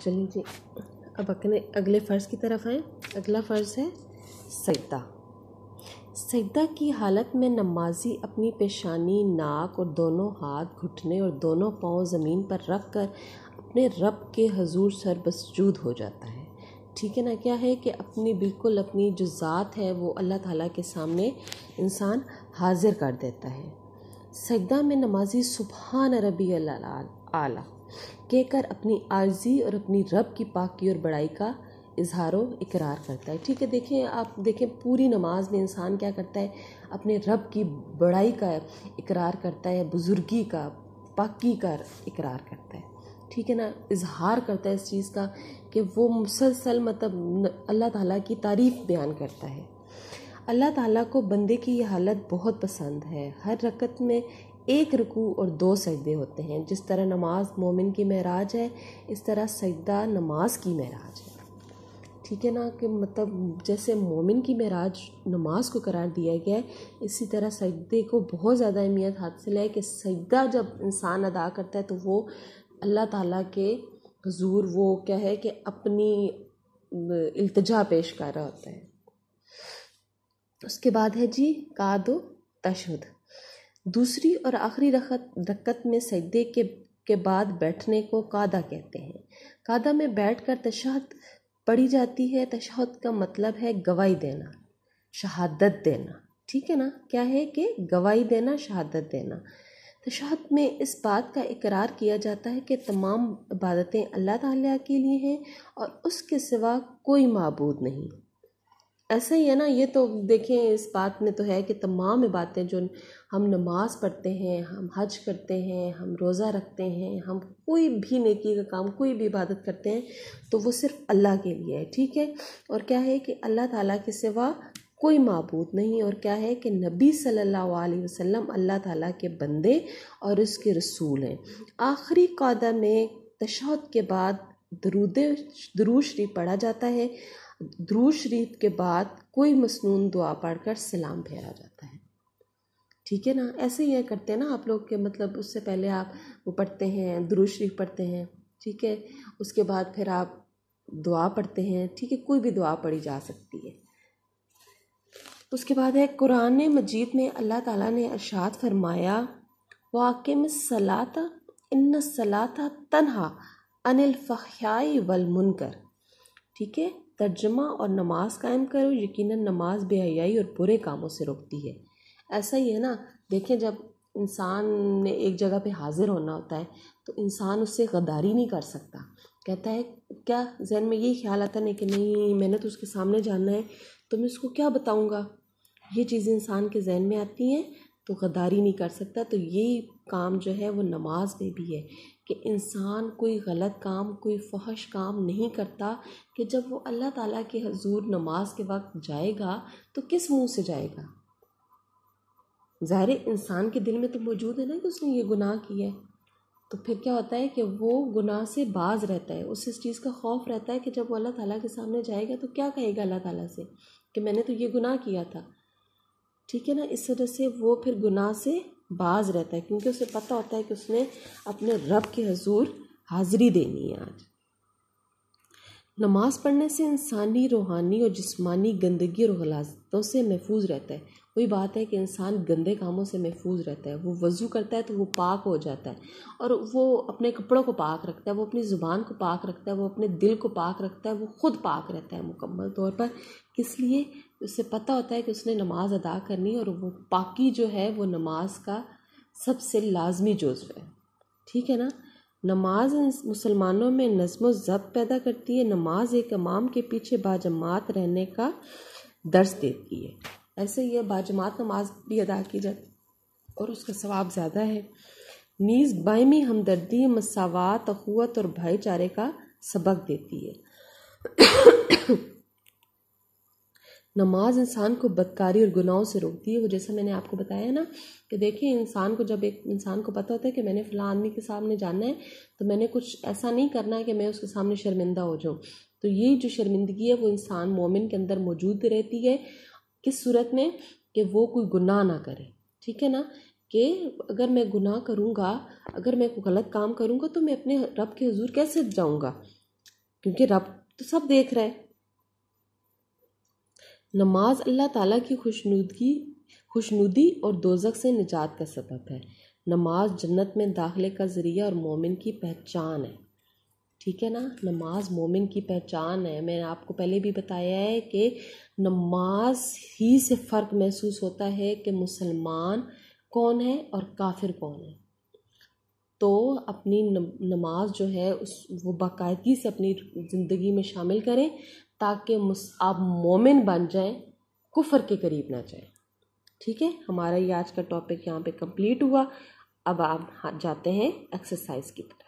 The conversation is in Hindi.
चलिए जी अब अपने अगले फ़र्ज़ की तरफ आए अगला फ़र्ज़ है सजदा सजदा की हालत में नमाजी अपनी पेशानी नाक और दोनों हाथ घुटने और दोनों पाँव ज़मीन पर रख कर अपने रब के हजूर सर बसजूद हो जाता है ठीक है ना क्या है कि अपनी बिल्कुल अपनी जो ज़ात है वो अल्लाह ताला के सामने इंसान हाजिर कर देता है सजदा में नमाजी सुबहान रबी आला कहकर अपनी आर्जी और अपनी रब की पाकि और बड़ाई का इजहार इकरार करता है ठीक है देखें आप देखें पूरी नमाज में इंसान क्या करता है अपने रब की बड़ाई का इकरार करता है बुज़ुर्गी का पाकी का इकरार करता है ठीक है ना इजहार करता है इस चीज़ का कि वो मुसलसल मतलब अल्लाह ताला की तारीफ़ बयान करता है अल्लाह ताला को बंदे की यह हालत बहुत पसंद है हर रकत में एक रुकू और दो सजदे होते हैं जिस तरह नमाज मोमिन की महराज है इस तरह सजदा नमाज की महराज है ठीक है ना कि मतलब जैसे मोमिन की महराज नमाज को करार दिया गया है इसी तरह सजदे को बहुत ज़्यादा अहमियत हासिल है कि सजदा जब इंसान अदा करता है तो वो अल्लाह ताला के हजूर वो क्या है कि अपनी अल्तजा पेश कर रहा होता है उसके बाद है जी कादो तशद दूसरी और आखिरी रखत रकत में सजदे के के बाद बैठने को कादा कहते हैं कादा में बैठ कर तशहद पढ़ी जाती है तशहद का मतलब है गवाही देना शहादत देना ठीक है ना क्या है कि गवाही देना शहादत देना तशहद में इस बात का इकरार किया जाता है कि तमाम इबादतें अल्लाह ताला के लिए हैं और उसके सिवा कोई मबूद नहीं ऐसा ही है ना ये तो देखें इस बात में तो है कि तमाम बातें जो हम नमाज़ पढ़ते हैं हम हज करते हैं हम रोज़ा रखते हैं हम कोई भी नेकी का काम कोई भी इबादत करते हैं तो वो सिर्फ़ अल्लाह के लिए है ठीक है और क्या है कि अल्लाह ताला के सिवा कोई मबूद नहीं और क्या है कि नबी सल्लल्लाहु अलैहि वसल्लम अल्लाह ताला के बंदे और उसके रसूल हैं आखिरी कदा में तशहद के बाद दरूद दरूशरी पढ़ा जाता है ध्रुव शरीफ के बाद कोई मसनून दुआ पढ़कर सलाम फेरा जाता है ठीक है ना ऐसे ही करते हैं ना आप लोग के मतलब उससे पहले आप वो पढ़ते हैं ध्रुव शरीफ पढ़ते हैं ठीक है उसके बाद फिर आप दुआ पढ़ते हैं ठीक है कोई भी दुआ पढ़ी जा सकती है उसके बाद है कुरान मजीद में अल्लाह ताला ने अर्शाद फरमाया वाक़ में सलाता इन सलाता तनहा अनिल फ़ख्याई वल मुनकर ठीक है तर्जमा और नमाज कायम करो यकीन नमाज बेहयाई और बुरे कामों से रोकती है ऐसा ही है ना देखें जब इंसान ने एक जगह पे हाजिर होना होता है तो इंसान उससे गद्दारी नहीं कर सकता कहता है क्या जहन में यही ख्याल आता नहीं कि नहीं मैंने तो उसके सामने जाना है तो मैं उसको क्या बताऊँगा ये चीज़ें इंसान के जहन में आती हैं तो गद्दारी नहीं कर सकता तो यही काम जो है वो नमाज में भी है कि इंसान कोई गलत काम कोई फ़हश काम नहीं करता कि जब वो अल्लाह ताला के हजूर नमाज के वक्त जाएगा तो किस मुंह से जाएगा ज़ाहिर इंसान के दिल में तो मौजूद है ना कि उसने ये गुनाह किया है तो फिर क्या होता है कि वो गुनाह से बाज रहता है उसे इस चीज़ का खौफ रहता है कि जब वो अल्लाह ताला के सामने जाएगा तो क्या कहेगा अल्लाह ताला से कि मैंने तो ये गुनाह किया था ठीक है ना इस वजह से वो फिर गुनाह से बाज रहता है क्योंकि उसे पता होता है कि उसने अपने रब के हजूर हाजिरी देनी है आज नमाज पढ़ने से इंसानी रूहानी और जिस्मानी गंदगी और गलाजतों से महफूज रहता है वही बात है कि इंसान गंदे कामों से महफूज रहता है वो वज़ू करता है तो वो पाक हो जाता है और वो अपने कपड़ों को पाक रखता है वो अपनी ज़ुबान को पाक रखता है वो अपने दिल को पाक रखता है वो खुद पाक रहता है मुकम्मल तौर पर किस लिए उससे पता होता है कि उसने नमाज अदा करनी और वो पाकि जो है वो नमाज का सबसे लाजमी जज्व है ठीक है ना नमाज मुसलमानों में नज़म ज़ब्त पैदा करती है नमाज एक इमाम के पीछे बाजमात रहने का दर्ज देती है ऐसे है बाजमात नमाज भी अदा की जाती और उसका सवाब ज़्यादा है नीज़ बायमी हमदर्दी मसावत अखवत और भाईचारे का सबक देती है नमाज इंसान को बदकारी और गुनाहों से रोकती है वो जैसा मैंने आपको बताया ना कि देखिए इंसान को जब एक इंसान को पता होता है कि मैंने फ़लाँ आदमी के सामने जाना है तो मैंने कुछ ऐसा नहीं करना है कि मैं उसके सामने शर्मिंदा हो जाऊँ तो ये जो शर्मिंदगी है वो इंसान मोमिन के अंदर मौजूद रहती है किस सूरत में कि वो कोई गुनाह ना करे ठीक है ना कि अगर मैं गुनाह करूँगा अगर मैं कोई गलत काम करूँगा तो मैं अपने रब के हजूर कैसे जाऊँगा क्योंकि रब तो सब देख रहा है नमाज अल्लाह ताला की खुशनुदगी खुशनुदी और दोजक से निजात का सबब है नमाज जन्नत में दाखिले का ज़रिया और मोमिन की पहचान है ठीक है ना नमाज मोमिन की पहचान है मैंने आपको पहले भी बताया है कि नमाज ही से फ़र्क महसूस होता है कि मुसलमान कौन है और काफिर कौन है तो अपनी नमाज जो है उस वो बाकायदगी से अपनी ज़िंदगी में शामिल करें ताकि आप मोमिन बन जाएं कुफर के करीब ना जाएं ठीक है हमारा ये आज का टॉपिक यहाँ पे कंप्लीट हुआ अब आप हाँ, जाते हैं एक्सरसाइज की तरफ